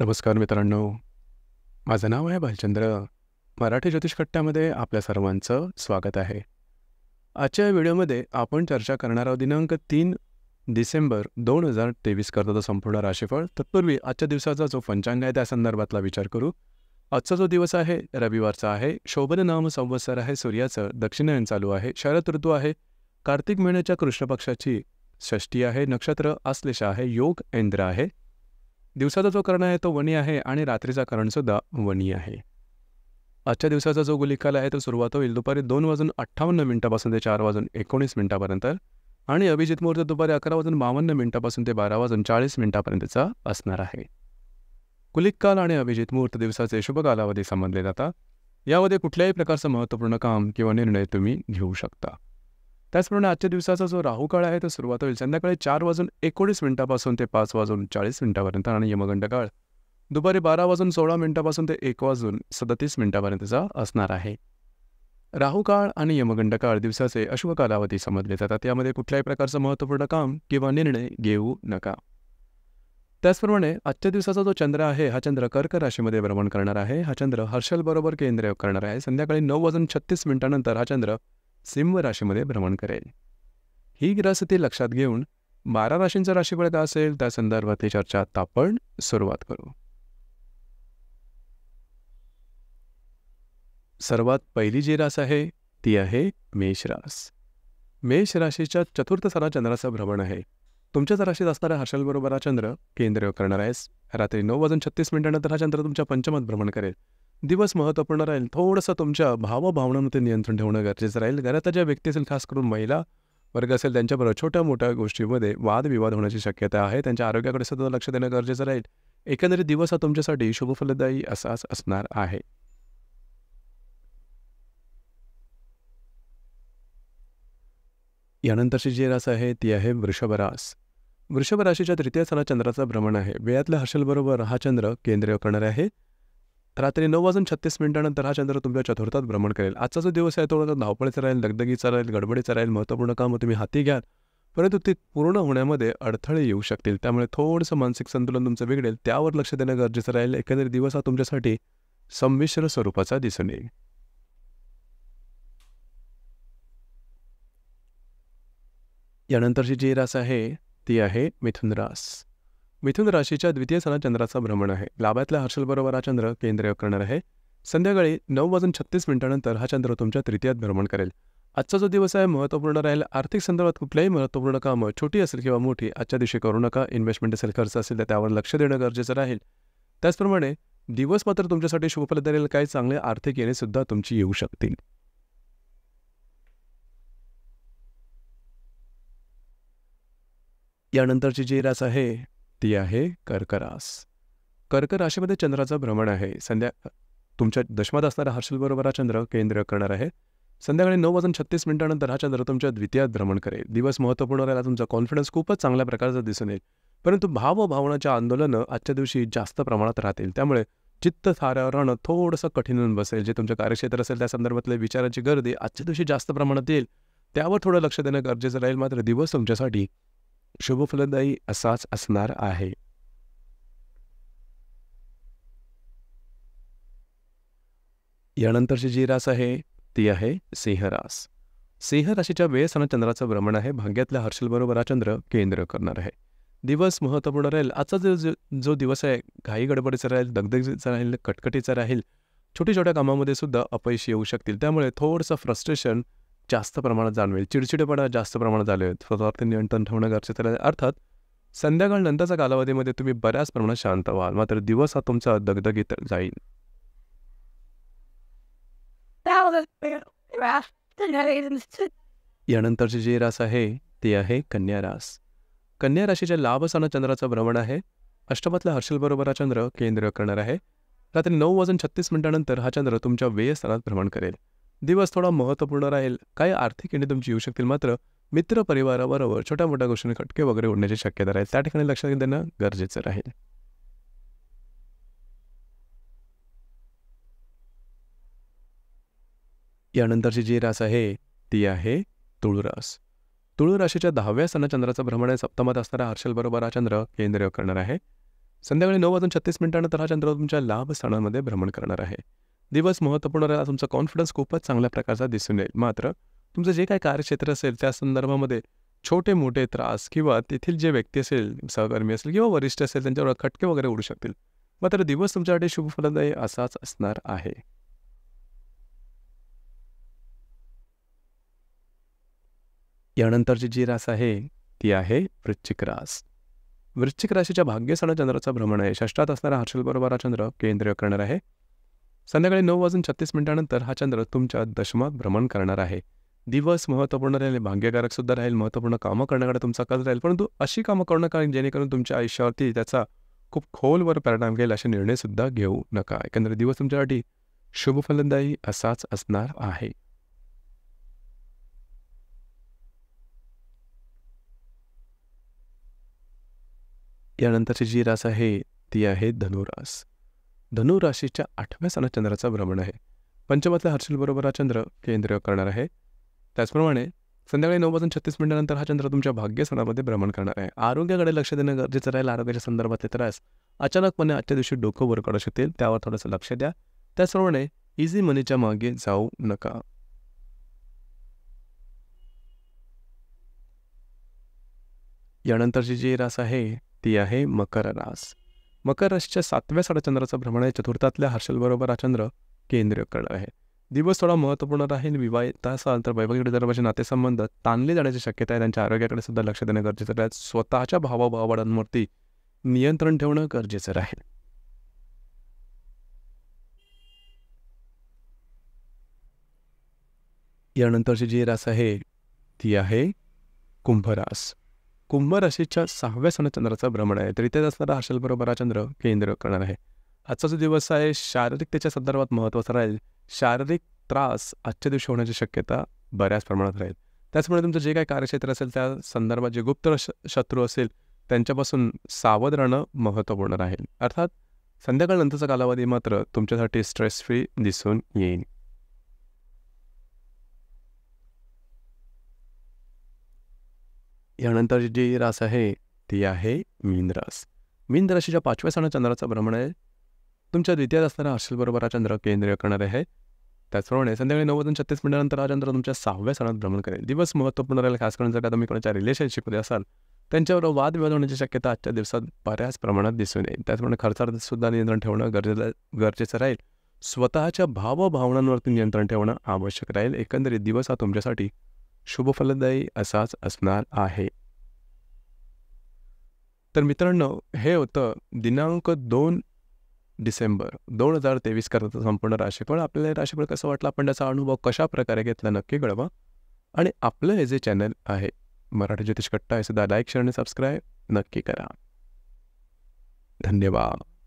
नमस्कार मित्रांनो माझं नाव आहे भालचंद्र मराठी ज्योतिष कट्ट्यामध्ये आपल्या सर्वांचं स्वागत आहे आजच्या व्हिडिओमध्ये आपण चर्चा करणार आहोत दिनांक तीन डिसेंबर दोन हजार तेवीस करताचं संपूर्ण राशीफळ तत्पूर्वी आजच्या दिवसाचा जो पंचांग आहे त्या संदर्भातला विचार करू आजचा जो दिवस आहे रविवारचा आहे शोभन नाम संवत्सर आहे सूर्याचं दक्षिणायन चालू आहे शरद ऋतू आहे कार्तिक महिन्याच्या कृष्णपक्षाची षष्टी आहे नक्षत्र आश्लेष आहे योग इंद्र आहे दिवसाचा जो कर्ण आहे तो वणी आहे आणि रात्रीचा करणसुद्धा वणी आहे आजच्या दिवसाचा जो गुलिकाल आहे तो सुरुवात होईल दुपारी दोन वाजून अठ्ठावन्न मिनिटापासून ते चार वाजून एकोणीस मिनिटापर्यंत आणि अभिजित मुहूर्त दुपारी अकरा वाजून बावन्न मिनिटापासून ते बारा वाजून चाळीस मिनिटापर्यंतचा असणार आहे कुलिककाल आणि अभिजित मुहूर्त दिवसाचे शुभ कालावधी समजले जातात यामध्ये कुठल्याही प्रकारचं महत्त्वपूर्ण काम किंवा निर्णय तुम्ही घेऊ शकता त्याचप्रमाणे आजच्या दिवसाचा जो राहू काळ आहे तो सुरुवात होईल संध्याकाळी चार वाजून एकोणीस मिनिटापासून ते पाच वाजून चाळीस मिनिटापर्यंत आणि यमगंड काळ दुपारी बारा वाजून सोळा मिनिटापासून ते एक वाजून सदतीस मिनिटापर्यंतचा असणार आहे राहुकाळ आणि यमगंड काळ दिवसाचे अश्व कालावधी समजले जातात यामध्ये कुठल्याही प्रकारचं महत्त्वपूर्ण काम किंवा निर्णय घेऊ नका त्याचप्रमाणे आजच्या दिवसाचा जो चंद्र आहे हा चंद्र कर्क राशीमध्ये भ्रमण करणार आहे हा चंद्र हर्षलबरोबर केंद्र करणार आहे संध्याकाळी नऊ वाजून छत्तीस मिनिटानंतर हा चंद्र सिंह राशीमध्ये भ्रमण करेल ही ग्रहस्थिती लक्षात घेऊन बारा राशींचं राशीफळ काय असेल त्या संदर्भातली चर्चा आता आपण सुरुवात करू सर्वात पहिली जी रास आहे ती आहे मेष रास मेष राशीच्या चतुर्थ सारा चंद्राचं भ्रमण आहे तुमच्याच राशीत असणाऱ्या हर्षलबरोबर हा चंद्र केंद्र करणार आहेस रात्री नऊ वाजून छत्तीस मिनिटानंतर हा चंद्र तुमच्या पंचमात भ्रमण करेल दिवस महत्त्वपूर्ण राहील थोडंसं तुमच्या भावभावनांमध्ये नियंत्रण ठेवणं गरजेचं राहील घरातल्या ज्या व्यक्ती असेल खास करून महिला वर्ग असेल त्यांच्याबरोबर छोट्या मोठ्या गोष्टीमध्ये वादविवाद होण्याची शक्यता आहे त्यांच्या आरोग्याकडे सुद्धा लक्ष देणं गरजेचं राहील एकंदरीत दिवस हा तुमच्यासाठी शुभफलदायी असाच असणार आहे यानंतरची जी रास आहे ती आहे वृषभरास वृषभ राशीच्या तृतीय स्थानात चंद्राचं भ्रमण आहे वेळातल्या हर्षलबरोबर हा चंद्र केंद्रीय करणार आहे रात्री नऊ वाजून छत्तीस मिनिटानंतर हा चंद्र तुमच्या चतुर्थात भ्रमण करेल आजचा जो दिवस आहे तो धावपळीचा राहील दगदगीचा राहील गडबडीचा राहील महत्त्वपूर्ण कामं तुम्ही हाती घ्याल परंतु ते पूर्ण होण्यामध्ये अडथळे येऊ शकतील त्यामुळे थोडंसं मानसिक संतुलन तुमचं बिघडेल त्यावर लक्ष देणं गरजेचं राहील एकंदरीत दिवस हा तुमच्यासाठी संमिश्र स्वरूपाचा दिसून येईल यानंतरची जी रास आहे ती आहे मिथुन रास मिथुन राशीच्या द्वितीय सणात चंद्राचा भ्रमण आहे लाभातल्या हर्षलबरोबर हा चंद्र केंद्रीय करणार आहे संध्याकाळी नऊ वाजून छत्तीस मिनिटानंतर हा चंद्र तुमच्या तृतीयात भ्रमण करेल आजचा जो दिवस आहे महत्त्वपूर्ण राहील आर्थिक संदर्भात कुठल्याही महत्त्वपूर्ण कामं छोटी असेल किंवा मोठी आजच्या दिवशी करू नका इन्व्हेस्टमेंट असेल खर्च असेल तर त्यावर लक्ष देणं गरजेचं राहील त्याचप्रमाणे दिवस मात्र तुमच्यासाठी शुभफल धरेल काही चांगले आर्थिक येणे सुद्धा तुमची येऊ शकतील यानंतरची जी रास आहे ती आहे कर्करास कर्क राशीमध्ये चंद्राचं भ्रमण आहे संध्या तुमच्या दशमात असणारा हर्षलबरोबर हा चंद्र केंद्र करणार आहे संध्याकाळी नऊ वाजून छत्तीस मिनिटानंतर हा चंद्र तुमच्या द्वितीयात भ्रमण करेल दिवस महत्त्वपूर्ण राहिला तुमचा कॉन्फिडन्स खूपच चांगल्या प्रकारचा दिसून येईल परंतु भाव भावनाच्या आंदोलनं आजच्या दिवशी जास्त प्रमाणात राहतील त्यामुळे चित्त थारणं थोडंसं कठीण बसेल जे तुमचं कार्यक्षेत्र असेल त्या संदर्भातले विचारांची गर्दी आजच्या दिवशी जास्त प्रमाणात येईल त्यावर थोडं लक्ष देणं गरजेचं राहील मात्र दिवस तुमच्यासाठी शुभफलदायी असाच असणार आहे यानंतरची जी रास आहे ती आहे सिंहरास सिंह राशीच्या वेळेस आणि चंद्राचं भ्रमण आहे भाग्यातल्या हर्षलबरोबर हा चंद्र केंद्र करणार आहे दिवस महत्त्वपूर्ण राहील आजचा जो जो दिवस आहे घाई गडबडीचा राहील दगदगीचा राहील कटकटीचा राहील छोट्या छोट्या कामामध्ये सुद्धा अपयश येऊ शकतील त्यामुळे थोडंसं फ्रस्ट्रेशन जास्त प्रमाणात जाणवेल चिडचिडेपणा जास्त प्रमाणात जाणवेल स्वतःवरती नियंत्रण ठेवणं गरजेचं आहे अर्थात नंतरच्या कालावधीमध्ये तुम्ही बऱ्याच प्रमाणात शांत व्हाल मात्र दिवस हा तुमचा दगदगीत जाईल यानंतरची जी रास आहे ते आहे कन्या रास कन्या राशीच्या असताना चंद्राचं भ्रमण आहे अष्टमातला हर्षल बरोबर हा चंद्र केंद्र करणार आहे रात्री नऊ वाजून छत्तीस मिनिटानंतर हा चंद्र तुमच्या व्ययस्थानात भ्रमण करेल दिवस थोडा महत्त्वपूर्ण राहील काही आर्थिक येणे तुमची येऊ शकतील मात्र मित्र परिवाराबरोबर छोट्या मोठ्या गोष्टींनी खटके वगैरे उडण्याची शक्यता राहील त्या ठिकाणी लक्षात देणं गरजेचं राहील यानंतरची जी रास आहे ती आहे तुळूरास रास दहाव्या सणा चंद्राचं भ्रमण सप्तमात असणारा हर्षल बरोबर हा चंद्र केंद्रीय करणार आहे संध्याकाळी नऊ वाजून छत्तीस मिनिटानंतर हा चंद्र तुमच्या लाभ स्थानामध्ये भ्रमण करणार आहे दिवस महत्त्वपूर्ण राहिला तुमचा कॉन्फिडन्स खूपच चांगल्या प्रकारचा दिसून येईल मात्र तुमचं जे काही कार्यक्षेत्र असेल त्या संदर्भामध्ये छोटे मोठे त्रास किंवा तेथील जे व्यक्ती असेल सहकर्मी असेल किंवा वरिष्ठ असेल त्यांच्यावर खटके वगैरे उडू शकतील मात्र दिवस तुमच्यासाठी शुभ फलदायी असाच असणार आहे यानंतरची जी रास आहे ती आहे वृश्चिक रास वृश्चिक राशीच्या भाग्यस्थाना चंद्राचा भ्रमण आहे षष्टात असणारा हर्षल बरोबर चंद्र केंद्रीय करणार आहे संध्याकाळी नऊ वाजून छत्तीस मिनिटानंतर हा चंद्र तुमच्या दशमात भ्रमण करणार आहे दिवस महत्त्वपूर्ण राहील भाग्यकारक सुद्धा राहील महत्त्वपूर्ण कामं करण्याकडे तुमचा कल राहील परंतु अशी कामं करणं कारण जेणेकरून तुमच्या आयुष्यावरती त्याचा खूप खोलवर परिणाम घेईल असे निर्णयसुद्धा घेऊ नका एकंदर दिवस तुमच्यासाठी शुभ फलंदायी असाच असणार आहे यानंतरची जी रास आहे ती आहे धनुरास धनु आठव्या सणात चंद्राचा भ्रमण आहे पंचमातल्या हर्षल बरोबर हा चंद्र केंद्र करणार आहे त्याचप्रमाणे संध्याकाळी नऊ वाजून छत्तीस मिनिटानंतर हा चंद्र तुमच्या सणामध्ये भ्रमण करणार आहे आरोग्याकडे लक्ष देणं गरजेचं राहील आरोग्याच्या संदर्भातले त्रास अचानकपणे आजच्या दिवशी डोकं वर काढू शकतील त्यावर थोडंसं लक्ष द्या त्याचप्रमाणे इझी मनीच्या मागे जाऊ नका यानंतरची जी रास आहे ती आहे मकर रास मकर राशीच्या सातव्या साडेचंद्राचा भ्रमण आहे चतुर्थातल्या हर्षलबरोबर हा चंद्र केंद्रीय करणार आहे दिवस थोडा महत्त्वपूर्ण राहील विवाहित असाल तर वैवाहिक विदर्भाचे नातेसंबंध ताणले जाण्याची शक्यता आहे त्यांच्या आरोग्याकडे सुद्धा लक्ष देणं गरजेचं राहील स्वतःच्या भावाभावाडांवरती नियंत्रण ठेवणं गरजेचं राहील यानंतरची जी रास आहे ती आहे कुंभरास कुंभ राशीच्या सहाव्या सण चंद्राचा भ्रमण आहे तर इथेच असणारा हर्षल बरोबर चंद्र केंद्र करणार आहे आजचा जो दिवस आहे शारीरिकतेच्या संदर्भात महत्त्वाचा राहील शारीरिक त्रास आजच्या दिवशी होण्याची शक्यता बऱ्याच प्रमाणात राहील त्याचमुळे तुमचं जे काही कार्यक्षेत्र असेल त्या संदर्भात जे गुप्त शत्रू असेल त्यांच्यापासून सावध राहणं महत्त्वपूर्ण राहील अर्थात संध्याकाळनंतरचा कालावधी मात्र तुमच्यासाठी स्ट्रेस फ्री दिसून येईल यानंतर जी रास आहे ती आहे मीन रास मीन राशीच्या पाचव्या सण चंद्राचं भ्रमण आहे तुमच्या द्वितीयात असणारा हर्षलबरोबर हा चंद्र केंद्रीय करणार आहे त्याचप्रमाणे संध्याकाळी नऊ छत्तीस मिनिटानंतर हा चंद्र तुमच्या सहाव्या सणात भ्रमण करेल दिवस महत्त्वपूर्ण राहील खास करून जर का तुम्ही कोणाच्या रिलेशनशिपमध्ये असाल त्यांच्यावर वादविवाद होण्याची शक्यता आजच्या दिवसात बऱ्याच प्रमाणात दिसून येईल त्याचप्रमाणे खर्चावर सुद्धा नियंत्रण ठेवणं गरजेला गरजेचं राहील स्वतःच्या भावभावनांवरती नियंत्रण ठेवणं आवश्यक राहील एकंदरीत दिवस हा तुमच्यासाठी शुभफलदायी असाच असणार आहे तर मित्रांनो हे होतं दिनांक दोन डिसेंबर दोन हजार तेवीस करता संपूर्ण राशीफळ आपल्याला राशीफळ कसं वाटलं आपण त्याचा अनुभव कशा प्रकारे घेतला नक्की कळवा आणि आपलं हे जे चॅनल आहे मराठी ज्योतिष कट्टा हे सुद्धा लाईक शेअर आणि सबस्क्राईब नक्की करा धन्यवाद